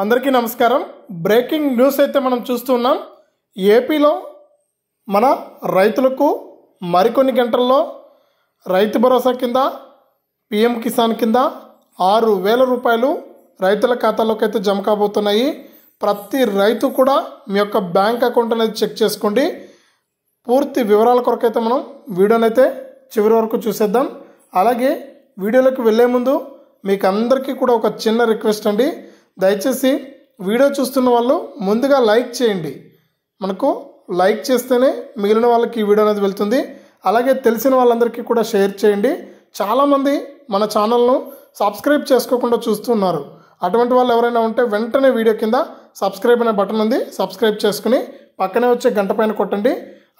అందరికీ నమస్కారం breaking news అయితే మనం చూస్తున్నాం ఏపీలో మన రైతులకు మరికొన్ని గంటల్లో రైతు భరోసా కింద పిఎం కిసాన్ కింద ఆరు వేల రూపాయలు రైతుల ఖాతాలోకి అయితే జమ కాబోతున్నాయి ప్రతి రైతు కూడా మీ యొక్క బ్యాంక్ అకౌంట్ అనేది చెక్ చేసుకోండి పూర్తి వివరాల కొరకైతే మనం వీడియోనైతే చివరి వరకు చూసేద్దాం అలాగే వీడియోలోకి వెళ్ళే ముందు మీకు అందరికీ కూడా ఒక చిన్న రిక్వెస్ట్ అండి దయచేసి వీడియో చూస్తున్న వాళ్ళు ముందుగా లైక్ చేయండి మనకు లైక్ చేస్తేనే మిగిలిన వాళ్ళకి ఈ వీడియో అనేది వెళ్తుంది అలాగే తెలిసిన వాళ్ళందరికీ కూడా షేర్ చేయండి చాలామంది మన ఛానల్ను సబ్స్క్రైబ్ చేసుకోకుండా చూస్తున్నారు అటువంటి వాళ్ళు ఎవరైనా ఉంటే వెంటనే వీడియో కింద సబ్స్క్రైబ్ అనే బటన్ ఉంది సబ్స్క్రైబ్ చేసుకుని పక్కనే వచ్చే గంట పైన కొట్టండి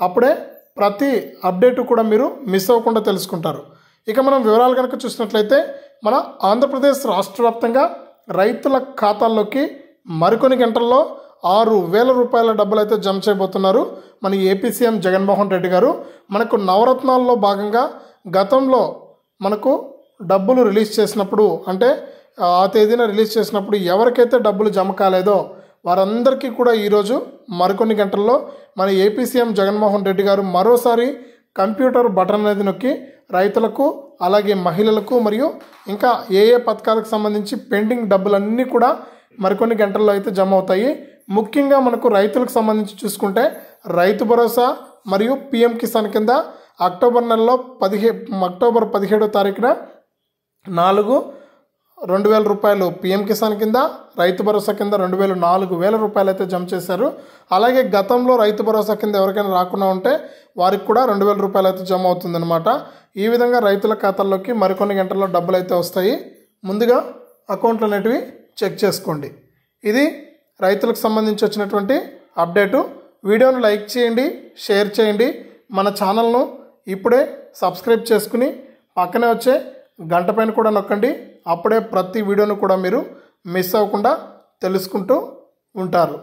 అప్పుడే ప్రతి అప్డేట్ కూడా మీరు మిస్ అవ్వకుండా తెలుసుకుంటారు ఇక మనం వివరాలు కనుక చూసినట్లయితే మన ఆంధ్రప్రదేశ్ రాష్ట్ర వ్యాప్తంగా రైతుల ఖాతాల్లోకి మరికొన్ని గంటల్లో ఆరు వేల రూపాయల డబ్బులు అయితే జమ చేయబోతున్నారు మన ఏపీ సీఎం జగన్మోహన్ రెడ్డి గారు మనకు నవరత్నాల్లో భాగంగా గతంలో మనకు డబ్బులు రిలీజ్ చేసినప్పుడు అంటే ఆ తేదీన రిలీజ్ చేసినప్పుడు ఎవరికైతే డబ్బులు జమ కాలేదో వారందరికీ కూడా ఈరోజు మరికొన్ని గంటల్లో మన ఏపీ సీఎం జగన్మోహన్ రెడ్డి గారు మరోసారి కంప్యూటర్ బటన్ అనేది నొక్కి రైతులకు అలాగే మహిళలకు మరియు ఇంకా ఏ ఏ పథకాలకు సంబంధించి పెండింగ్ డబ్బులన్నీ కూడా మరికొన్ని గంటల్లో అయితే జమ అవుతాయి ముఖ్యంగా మనకు రైతులకు సంబంధించి చూసుకుంటే రైతు భరోసా మరియు పిఎం కిసాన్ కింద అక్టోబర్ నెలలో పదిహే అక్టోబర్ పదిహేడో తారీఖున నాలుగు రెండు వేల రూపాయలు పీఎం కిసాన్ కింద రైతు భరోసా కింద రెండు వేలు నాలుగు వేల రూపాయలు అయితే జమ చేశారు అలాగే గతంలో రైతు భరోసా కింద ఎవరికైనా రాకుండా ఉంటే వారికి కూడా రెండు వేల రూపాయలు అయితే జమ అవుతుందన్నమాట ఈ విధంగా రైతుల ఖాతాల్లోకి మరికొన్ని గంటల్లో డబ్బులు అయితే వస్తాయి ముందుగా అకౌంట్లు అనేటివి చెక్ చేసుకోండి ఇది రైతులకు సంబంధించి వచ్చినటువంటి అప్డేటు వీడియోను లైక్ చేయండి షేర్ చేయండి మన ఛానల్ను ఇప్పుడే సబ్స్క్రైబ్ చేసుకుని పక్కనే వచ్చే గంట పైన కూడా నొక్కండి అప్పుడే ప్రతి వీడియోను కూడా మీరు మిస్ అవ్వకుండా తెలుసుకుంటూ ఉంటారు